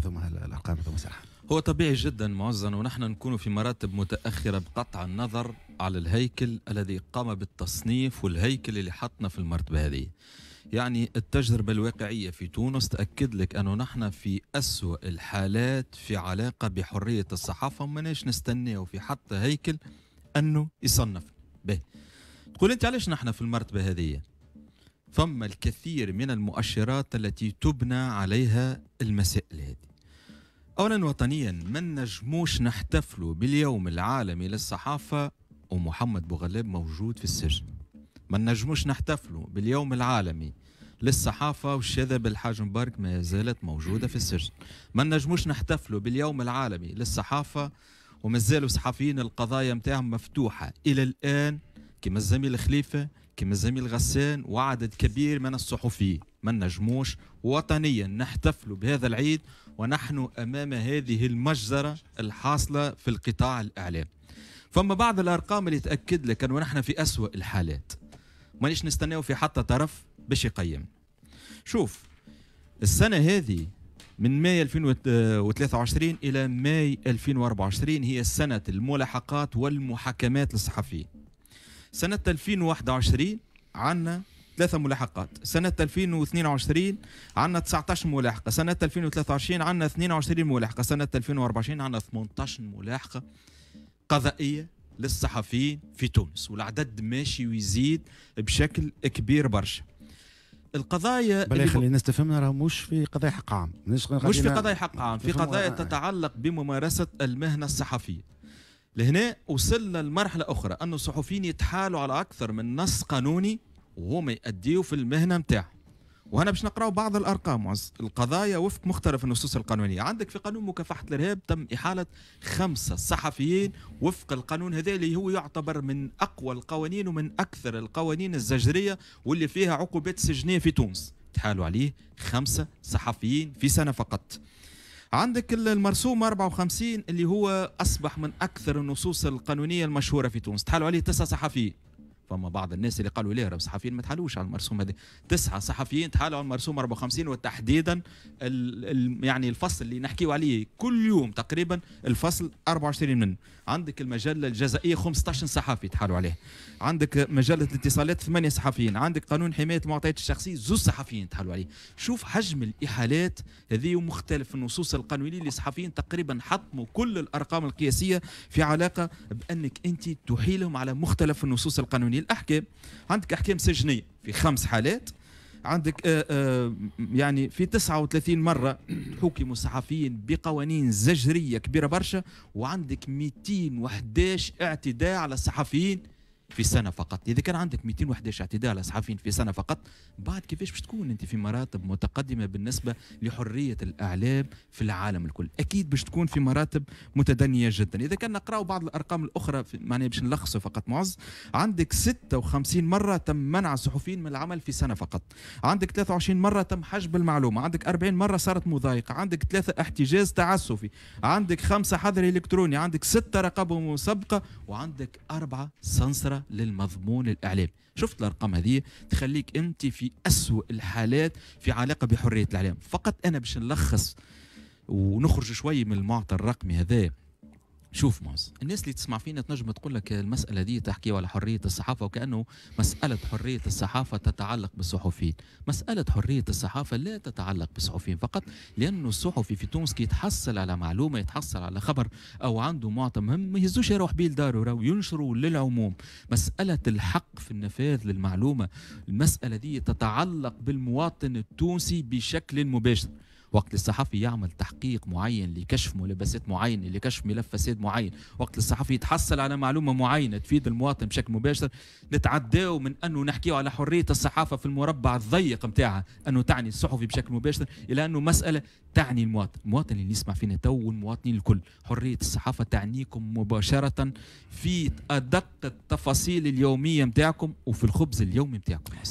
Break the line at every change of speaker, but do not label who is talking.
هذوما الارقام هذوما سرحان هو طبيعي جدا معزا ونحن نكون في مراتب متاخره بقطع النظر على الهيكل الذي قام بالتصنيف والهيكل اللي حطنا في المرتبه هذه يعني التجربة الواقعية في تونس تأكد لك أنه نحن في أسوأ الحالات في علاقة بحرية الصحافة ومناش نستناو في حتى هيكل أنه يصنف به تقول أنت علاش نحن في المرتبة هذه فما الكثير من المؤشرات التي تبنى عليها المسائل هذه أولا وطنيا ما نجموش نحتفلوا باليوم العالمي للصحافة ومحمد بوغلاب موجود في السجن ما نجموش نحتفلوا باليوم العالمي للصحافة والشذا بالحاج مبارك ما زالت موجودة في السجن ما نجموش نحتفلوا باليوم العالمي للصحافة وما زالوا صحفيين القضايا متاعهم مفتوحة إلى الآن كما الزميل خليفة كما الزميل غسان وعدد كبير من الصحفيين ما نجموش وطنيا نحتفلوا بهذا العيد ونحن امام هذه المجزره الحاصله في القطاع الاعلام فما بعض الارقام اللي تاكد لك انه نحن في اسوا الحالات مانيش نستناو في حتى طرف باش يقيم شوف السنه هذه من ماي 2023 الى ماي 2024 هي سنه الملاحقات والمحاكمات للصحفيين سنه 2021 عندنا ثلاثة ملاحقات سنة 2022 عندنا 19 ملاحقة سنة 2023 عندنا 22 ملاحقة سنة 2024 عندنا 18 ملاحقة قضائية للصحفيين في تونس والعدد ماشي ويزيد بشكل كبير برشا القضايا بلا خلي الناس تفهمنا راه مش في قضايا حق عام مش, مش في قضايا حق عام في قضايا آه، آه. تتعلق بممارسة المهنة الصحفية لهنا وصلنا لمرحلة أخرى أن الصحفيين يتحالوا على أكثر من نص قانوني وهما يأديوا في المهنه نتاعهم وهنا باش نقراو بعض الارقام القضايا وفق مختلف النصوص القانونيه عندك في قانون مكافحه الارهاب تم احاله خمسه صحفيين وفق القانون هذا اللي هو يعتبر من اقوى القوانين ومن اكثر القوانين الزجريه واللي فيها عقوبات سجنيه في تونس تحالوا عليه خمسه صحفيين في سنه فقط عندك المرسوم 54 اللي هو اصبح من اكثر النصوص القانونيه المشهوره في تونس تحالوا عليه تسعه صحفيين فما بعض الناس اللي قالوا ليه الصحفيين ما تحالوش على المرسوم هذا تسعه صحفيين تحالوا على المرسوم 54 وتحديدا ال يعني الفصل اللي نحكيو عليه كل يوم تقريبا الفصل 24 منه عندك المجله الجزائيه 15 صحفي تحالوا عليه عندك مجله الاتصالات 8 صحفيين عندك قانون حمايه المعطيات الشخصيه زوز صحفيين تحالوا عليه شوف حجم الاحالات هذه ومختلف النصوص القانونيه اللي صحفيين تقريبا حطموا كل الارقام القياسيه في علاقه بانك انت تحيلهم على مختلف النصوص القانونيه الاحكام عندك احكام سجنيه في خمس حالات عندك آآ آه، آآ آه، يعني في 39 مرة حكموا صحفيين بقوانين زجرية كبيرة برشا وعندك 211 اعتداء على الصحفيين في سنه فقط اذا كان عندك 211 اعتداء على صحفيين في سنه فقط بعد كيفاش باش تكون انت في مراتب متقدمه بالنسبه لحريه الاعلام في العالم الكل اكيد باش تكون في مراتب متدنيه جدا اذا كان نقراو بعض الارقام الاخرى معناها باش نلخصه فقط معز عندك 56 مره تم منع الصحفيين من العمل في سنه فقط عندك 23 مره تم حجب المعلومه عندك 40 مره صارت مضايقه عندك ثلاثه احتجاز تعسفي عندك خمسه حظر الكتروني عندك سته رقابه مسبقه وعندك اربعه سنسره للمضمون الإعلامي شفت الأرقام هذه تخليك أنت في اسوء الحالات في علاقة بحرية الإعلام فقط أنا باش نلخص ونخرج شوي من المعطى الرقمي هذا شوف موز الناس اللي تسمع فينا تنجم تقول لك المسألة دي تحكي على حرية الصحافة وكأنه مسألة حرية الصحافة تتعلق بالصحفيين مسألة حرية الصحافة لا تتعلق بالصحفيين فقط لأنه الصحفي في تونس كي يتحصل على معلومة يتحصل على خبر أو عنده معطى مهم ما يهزوش يروح بيه لداره راهو للعموم مسألة الحق في النفاذ للمعلومة المسألة دي تتعلق بالمواطن التونسي بشكل مباشر وقت الصحفي يعمل تحقيق معين لكشف ملابسات معينه لكشف ملف فساد معين وقت الصحفي يتحصل على معلومه معينه تفيد المواطن بشكل مباشر نتعداو من انه نحكيو على حريه الصحافه في المربع الضيق نتاعها انه تعني الصحفي بشكل مباشر الى انه مساله تعني المواطن المواطن اللي يسمع فينا تو والمواطنين الكل حريه الصحافه تعنيكم مباشره في ادق التفاصيل اليوميه نتاعكم وفي الخبز اليومي نتاعكم